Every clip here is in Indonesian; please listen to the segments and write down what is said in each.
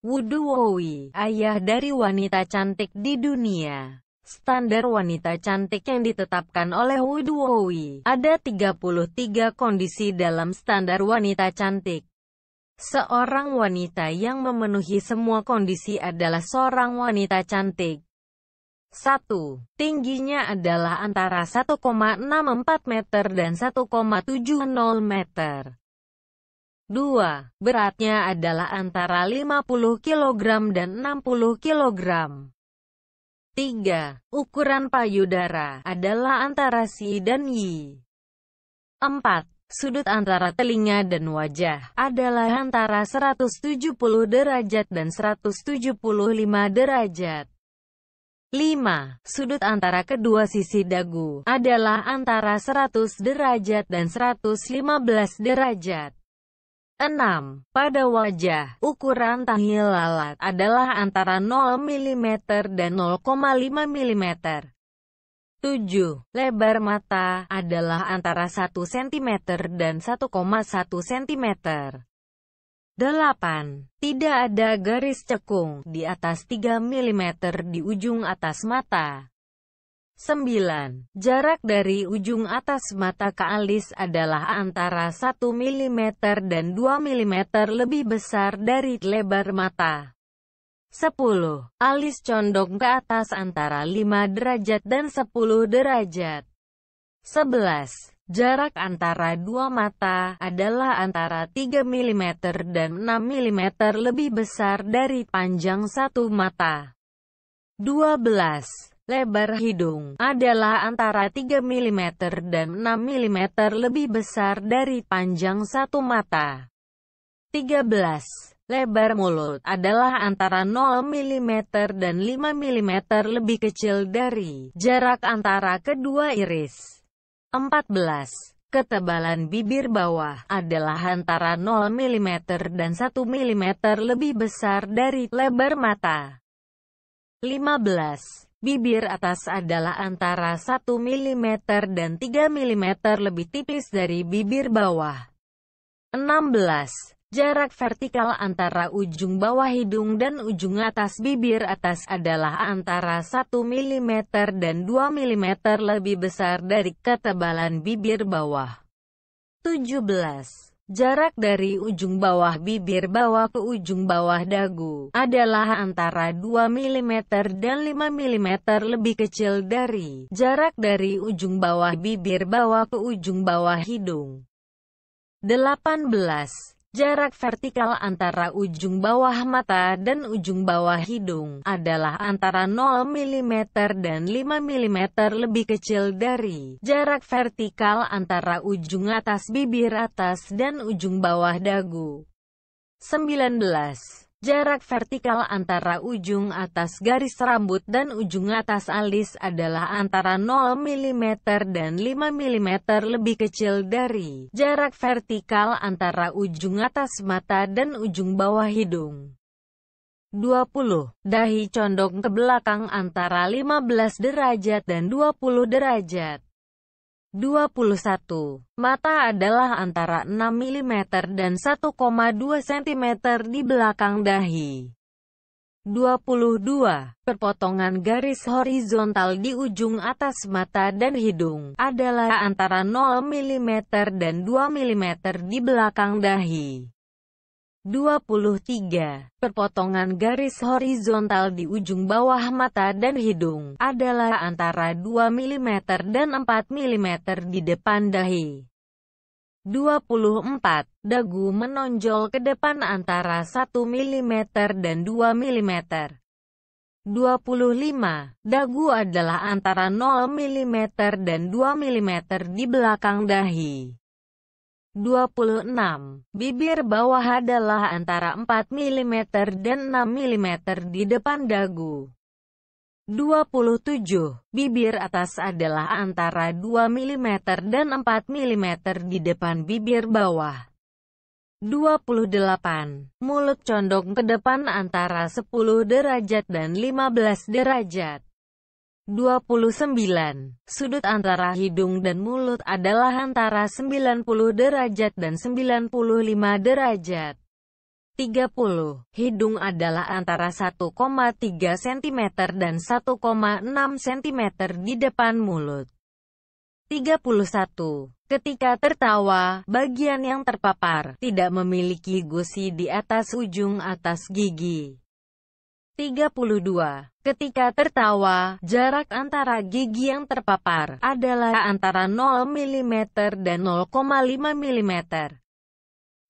Wuduowi, ayah dari wanita cantik di dunia. Standar wanita cantik yang ditetapkan oleh Wuduowi, ada 33 kondisi dalam standar wanita cantik. Seorang wanita yang memenuhi semua kondisi adalah seorang wanita cantik. 1. Tingginya adalah antara 1,64 meter dan 1,70 meter. 2. Beratnya adalah antara 50 kg dan 60 kg. 3. Ukuran payudara adalah antara si dan yi. 4. Sudut antara telinga dan wajah adalah antara 170 derajat dan 175 derajat. 5. Sudut antara kedua sisi dagu adalah antara 100 derajat dan 115 derajat. 6. Pada wajah, ukuran tahi lalat adalah antara 0 mm dan 0,5 mm. 7. Lebar mata adalah antara 1 cm dan 1,1 cm. 8. Tidak ada garis cekung di atas 3 mm di ujung atas mata. 9. Jarak dari ujung atas mata ke alis adalah antara 1 mm dan 2 mm lebih besar dari lebar mata. 10. Alis condong ke atas antara 5 derajat dan 10 derajat. 11. Jarak antara dua mata adalah antara 3 mm dan 6 mm lebih besar dari panjang satu mata. 12. Lebar hidung adalah antara 3 mm dan 6 mm lebih besar dari panjang satu mata. 13. Lebar mulut adalah antara 0 mm dan 5 mm lebih kecil dari jarak antara kedua iris. 14. Ketebalan bibir bawah adalah antara 0 mm dan 1 mm lebih besar dari lebar mata. 15. Bibir atas adalah antara 1 mm dan 3 mm lebih tipis dari bibir bawah. 16. Jarak vertikal antara ujung bawah hidung dan ujung atas bibir atas adalah antara 1 mm dan 2 mm lebih besar dari ketebalan bibir bawah. 17. Jarak dari ujung bawah bibir bawah ke ujung bawah dagu adalah antara 2 mm dan 5 mm lebih kecil dari jarak dari ujung bawah bibir bawah ke ujung bawah hidung. 18. Jarak vertikal antara ujung bawah mata dan ujung bawah hidung adalah antara 0 mm dan 5 mm lebih kecil dari jarak vertikal antara ujung atas bibir atas dan ujung bawah dagu. 19. Jarak vertikal antara ujung atas garis rambut dan ujung atas alis adalah antara 0 mm dan 5 mm lebih kecil dari jarak vertikal antara ujung atas mata dan ujung bawah hidung. 20. Dahi condong ke belakang antara 15 derajat dan 20 derajat. 21. Mata adalah antara 6 mm dan 1,2 cm di belakang dahi. 22. Perpotongan garis horizontal di ujung atas mata dan hidung adalah antara 0 mm dan 2 mm di belakang dahi. 23. Perpotongan garis horizontal di ujung bawah mata dan hidung adalah antara 2 mm dan 4 mm di depan dahi. 24. Dagu menonjol ke depan antara 1 mm dan 2 mm. 25. Dagu adalah antara 0 mm dan 2 mm di belakang dahi. 26. Bibir bawah adalah antara 4 mm dan 6 mm di depan dagu. 27. Bibir atas adalah antara 2 mm dan 4 mm di depan bibir bawah. 28. Mulut condong ke depan antara 10 derajat dan 15 derajat. 29. Sudut antara hidung dan mulut adalah antara 90 derajat dan 95 derajat. 30. Hidung adalah antara 1,3 cm dan 1,6 cm di depan mulut. 31. Ketika tertawa, bagian yang terpapar tidak memiliki gusi di atas ujung atas gigi. 32. Ketika tertawa, jarak antara gigi yang terpapar adalah antara 0 mm dan 0,5 mm.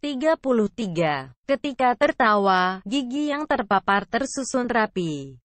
33. Ketika tertawa, gigi yang terpapar tersusun rapi.